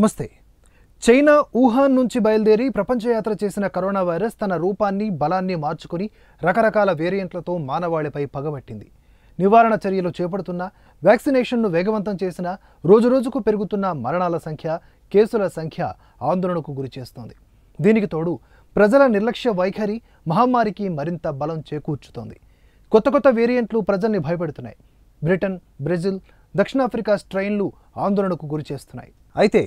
నమస్తే China Wuhan నుంచి బయలుదేరి ప్రపంచ యాత్ర చేసిన కరోనా వైరస్ తన రూపాన్ని బలాన్ని మార్చుకుని రకరకాల వేరియంట్లతో మానవాళిపై పగబట్టింది నివారణ చర్యలు చేపడుతున్న వ్యాక్సినేషన్ను వేగవంతం చేసిన రోజురోజుకు పెరుగుతున్న మరణాల సంఖ్య కేసుల సంఖ్య ఆందోళనకు గురిచేస్తోంది దీనికి తోడు ప్రజల నిర్లక్ష్య వైఖరి మహమ్మారికి మరింత బలం చేకూర్చుతోంది కొత్త కొత్త వేరియంట్లు ప్రజల్ని భయపెడుతున్నాయి బ్రిటన్ బ్రెజిల్ దక్షిణాఫ్రికా స్ట్రెయిన్లు ఆందోళనకు గురిచేస్తున్నాయి అయితే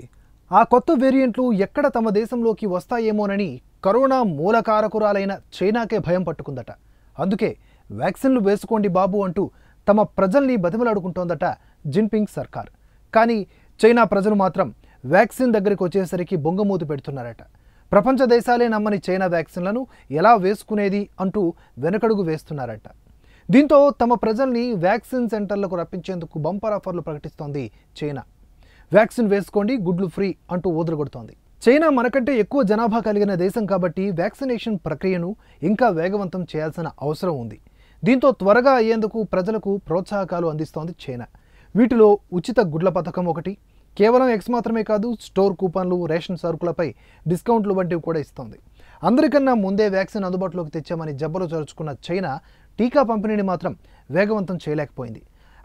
ఆ కొత్త వేరియంట్లు ఎక్కడ తమ దేశంలోకి వస్తాయేమోనని కరోనా మూలకారకురాలైన చైనాకే భయం పట్టుకుందట అందుకే వ్యాక్సిన్లు వేసుకోండి బాబు అంటూ తమ ప్రజల్ని బతిమలాడుకుంటోందట జిన్పింగ్ సర్కార్ కానీ చైనా ప్రజలు మాత్రం వ్యాక్సిన్ దగ్గరికి వచ్చేసరికి బొంగమూతి పెడుతున్నారట ప్రపంచ దేశాలే నమ్మని చైనా వ్యాక్సిన్లను ఎలా వేసుకునేది అంటూ వెనకడుగు వేస్తున్నారట దీంతో తమ ప్రజల్ని వ్యాక్సిన్ సెంటర్లకు రప్పించేందుకు బంపర్ ఆఫర్లు ప్రకటిస్తోంది చైనా వ్యాక్సిన్ వేసుకోండి గుడ్లు ఫ్రీ అంటూ ఊదరగొడుతోంది చైనా మనకంటే ఎక్కువ జనాభా కలిగిన దేశం కాబట్టి వ్యాక్సినేషన్ ప్రక్రియను ఇంకా వేగవంతం చేయాల్సిన అవసరం ఉంది దీంతో త్వరగా అయ్యేందుకు ప్రజలకు ప్రోత్సాహకాలు అందిస్తోంది చైనా వీటిలో ఉచిత గుడ్ల పథకం ఒకటి కేవలం ఎక్స్ మాత్రమే కాదు స్టోర్ కూపన్లు రేషన్ సరుకులపై డిస్కౌంట్లు వంటివి కూడా ఇస్తోంది అందరికన్నా ముందే వ్యాక్సిన్ అందుబాటులోకి తెచ్చామని జబ్బలు చరుచుకున్న చైనా టీకా పంపిణీని మాత్రం వేగవంతం చేయలేకపోయింది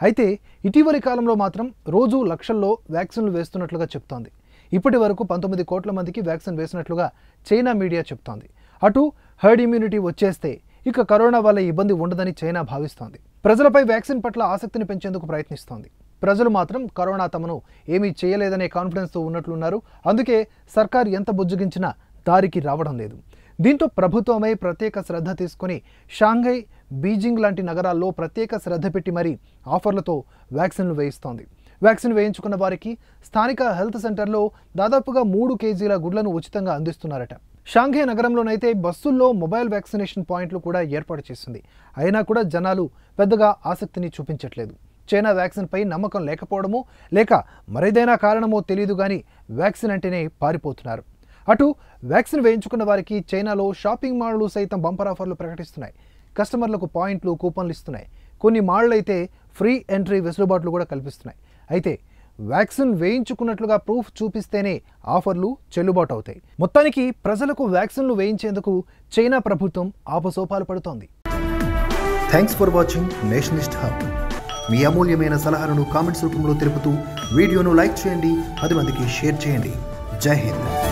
అయితే ఇటీవలి కాలంలో మాత్రం రోజు లక్షల్లో వ్యాక్సిన్లు వేస్తున్నట్లుగా చెప్తోంది ఇప్పటి వరకు పంతొమ్మిది కోట్ల మందికి వ్యాక్సిన్ వేసినట్లుగా చైనా మీడియా చెప్తోంది అటు హర్డ్ ఇమ్యూనిటీ వచ్చేస్తే ఇక కరోనా వల్ల ఇబ్బంది ఉండదని చైనా భావిస్తోంది ప్రజలపై వ్యాక్సిన్ పట్ల ఆసక్తిని పెంచేందుకు ప్రయత్నిస్తోంది ప్రజలు మాత్రం కరోనా తమను ఏమీ చేయలేదనే కాన్ఫిడెన్స్తో ఉన్నట్లున్నారు అందుకే సర్కార్ ఎంత బుజ్జగించినా దారికి రావడం లేదు దీంతో ప్రభుత్వమై ప్రత్యేక శ్రద్ధ తీసుకుని షాంఘై బీజింగ్ లాంటి నగరాల్లో ప్రత్యేక శ్రద్ధ పెట్టి మరీ ఆఫర్లతో వ్యాక్సిన్లు వేయిస్తోంది వ్యాక్సిన్ వేయించుకున్న వారికి స్థానిక హెల్త్ సెంటర్లో దాదాపుగా మూడు కేజీల గుడ్లను ఉచితంగా అందిస్తున్నారట షాంఘై నగరంలోనైతే బస్సుల్లో మొబైల్ వ్యాక్సినేషన్ పాయింట్లు కూడా ఏర్పాటు చేసింది అయినా కూడా జనాలు పెద్దగా ఆసక్తిని చూపించట్లేదు చైనా వ్యాక్సిన్పై నమ్మకం లేకపోవడమో లేక మరేదైనా కారణమో తెలియదు కానీ వ్యాక్సిన్ అంటేనే పారిపోతున్నారు అటు వ్యాక్సిన్ వేయించుకున్న వారికి చైనాలో షాపింగ్ మాళ్లు సైతం బంపర్ ఆఫర్లు ప్రకటిస్తున్నాయి కస్టమర్లకు పాయింట్లు కూపన్లు ఇస్తున్నాయి కొన్ని మాళ్ళు అయితే ఫ్రీ ఎంట్రీ వెసులుబాట్లు కూడా కల్పిస్తున్నాయి అయితే వ్యాక్సిన్ వేయించుకున్నట్లుగా ప్రూఫ్ చూపిస్తేనే ఆఫర్లు చెల్లుబాటు అవుతాయి మొత్తానికి ప్రజలకు వ్యాక్సిన్లు వేయించేందుకు చైనా ప్రభుత్వం ఆపసోపాలు పడుతోంది thanks for watching nationalist hub మీ అమూల్యమైన సలహాలను కామెంట్స్ రూపంలో తెలుపుతూ వీడియోను లైక్ చేయండి పది మందికి షేర్ చేయండి జై హింద్